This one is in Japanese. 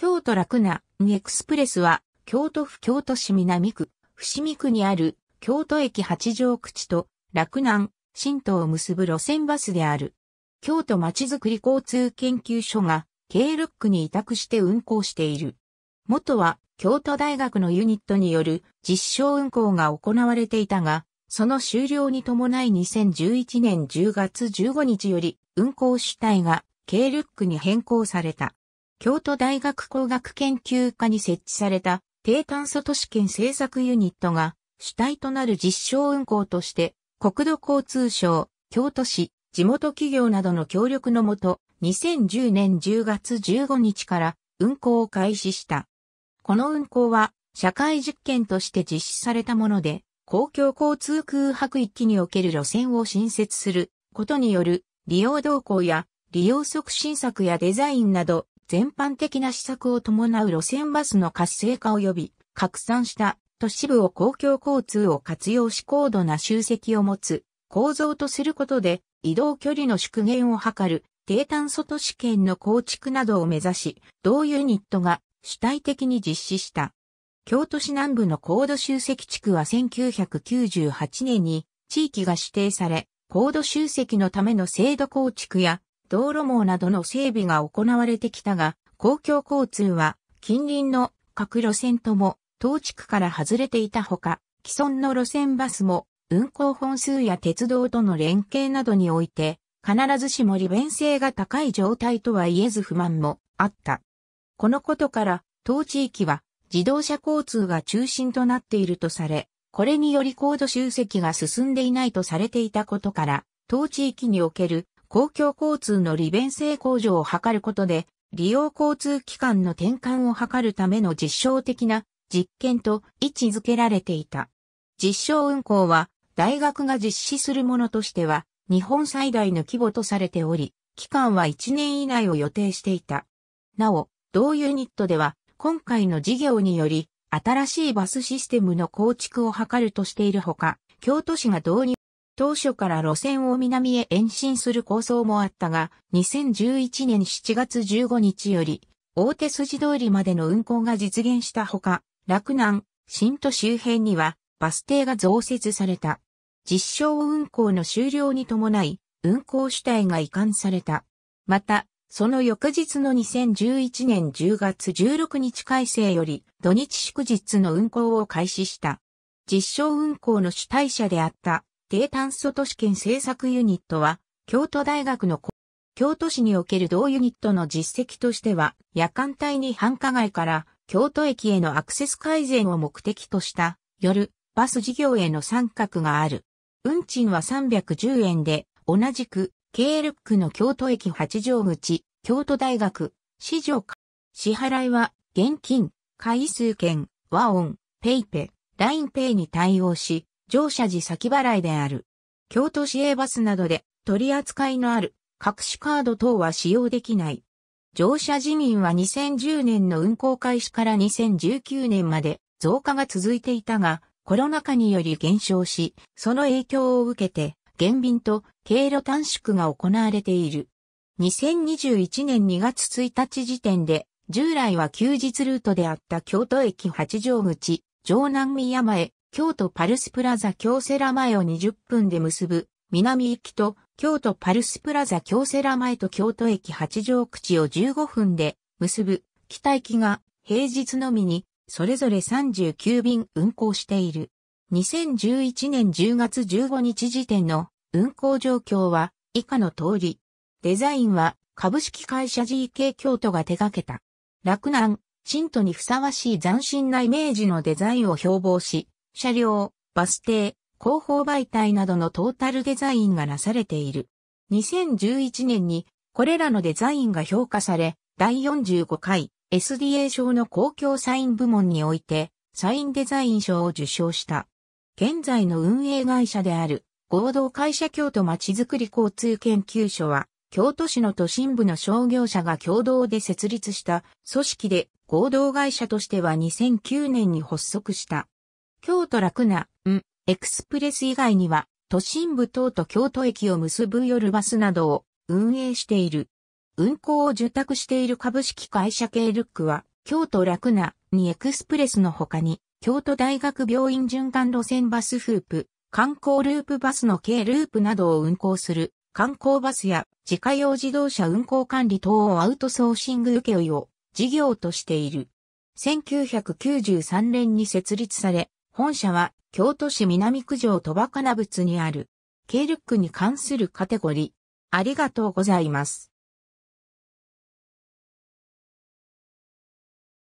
京都楽なにエクスプレスは、京都府京都市南区、伏見区にある京都駅八条口と楽南、新都を結ぶ路線バスである。京都まちづくり交通研究所が、K ルックに委託して運行している。元は、京都大学のユニットによる実証運行が行われていたが、その終了に伴い2011年10月15日より運行主体が K ルックに変更された。京都大学工学研究科に設置された低炭素都市圏政策ユニットが主体となる実証運行として国土交通省、京都市、地元企業などの協力のもと2010年10月15日から運行を開始した。この運行は社会実験として実施されたもので公共交通空白域における路線を新設することによる利用動向や利用促進策やデザインなど全般的な施策を伴う路線バスの活性化及び拡散した都市部を公共交通を活用し高度な集積を持つ構造とすることで移動距離の縮減を図る低炭素都市圏の構築などを目指し、同ユニットが主体的に実施した。京都市南部の高度集積地区は1998年に地域が指定され、高度集積のための制度構築や道路網などの整備が行われてきたが、公共交通は近隣の各路線とも当地区から外れていたほか、既存の路線バスも運行本数や鉄道との連携などにおいて、必ずしも利便性が高い状態とは言えず不満もあった。このことから、当地域は自動車交通が中心となっているとされ、これにより高度集積が進んでいないとされていたことから、当地域における公共交通の利便性向上を図ることで、利用交通機関の転換を図るための実証的な実験と位置づけられていた。実証運行は、大学が実施するものとしては、日本最大の規模とされており、期間は1年以内を予定していた。なお、同ユニットでは、今回の事業により、新しいバスシステムの構築を図るとしているほか、京都市が導入当初から路線を南へ延伸する構想もあったが、2011年7月15日より、大手筋通りまでの運行が実現したほか、洛南、新都周辺には、バス停が増設された。実証運行の終了に伴い、運行主体が移管された。また、その翌日の2011年10月16日改正より土日祝日の運行を開始した。実証運行の主体者であった低炭素都市圏政策ユニットは、京都大学の京都市における同ユニットの実績としては、夜間帯に繁華街から京都駅へのアクセス改善を目的とした夜バス事業への参画がある。運賃は310円で、同じく K ルックの京都駅八条口、京都大学、市場支払いは現金、回数券、和音、ペイペ、ラインペイに対応し、乗車時先払いである。京都市営バスなどで取り扱いのある隠しカード等は使用できない。乗車自民は2010年の運行開始から2019年まで増加が続いていたが、コロナ禍により減少し、その影響を受けて、減便と経路短縮が行われている。2021年2月1日時点で、従来は休日ルートであった京都駅八条口、城南宮前、京都パルスプラザ京セラ前を20分で結ぶ、南行きと、京都パルスプラザ京セラ前と京都駅八条口を15分で結ぶ、北行きが平日のみに、それぞれ39便運行している。2011年10月15日時点の運行状況は以下の通り。デザインは株式会社 GK 京都が手掛けた。落南、新都にふさわしい斬新なイメージのデザインを標榜し、車両、バス停、広報媒体などのトータルデザインがなされている。2011年にこれらのデザインが評価され、第45回 SDA 賞の公共サイン部門において、サインデザイン賞を受賞した。現在の運営会社である、合同会社京都まちづくり交通研究所は、京都市の都心部の商業者が共同で設立した組織で、合同会社としては2009年に発足した。京都楽な、ん、エクスプレス以外には、都心部等と京都駅を結ぶ夜バスなどを運営している。運行を受託している株式会社ケルックは、京都楽なにエクスプレスの他に、京都大学病院循環路線バスフープ、観光ループバスの K ループなどを運行する観光バスや自家用自動車運行管理等をアウトソーシングけ負を事業としている。1993年に設立され、本社は京都市南区条戸場金物にある、ールックに関するカテゴリー。ありがとうございます。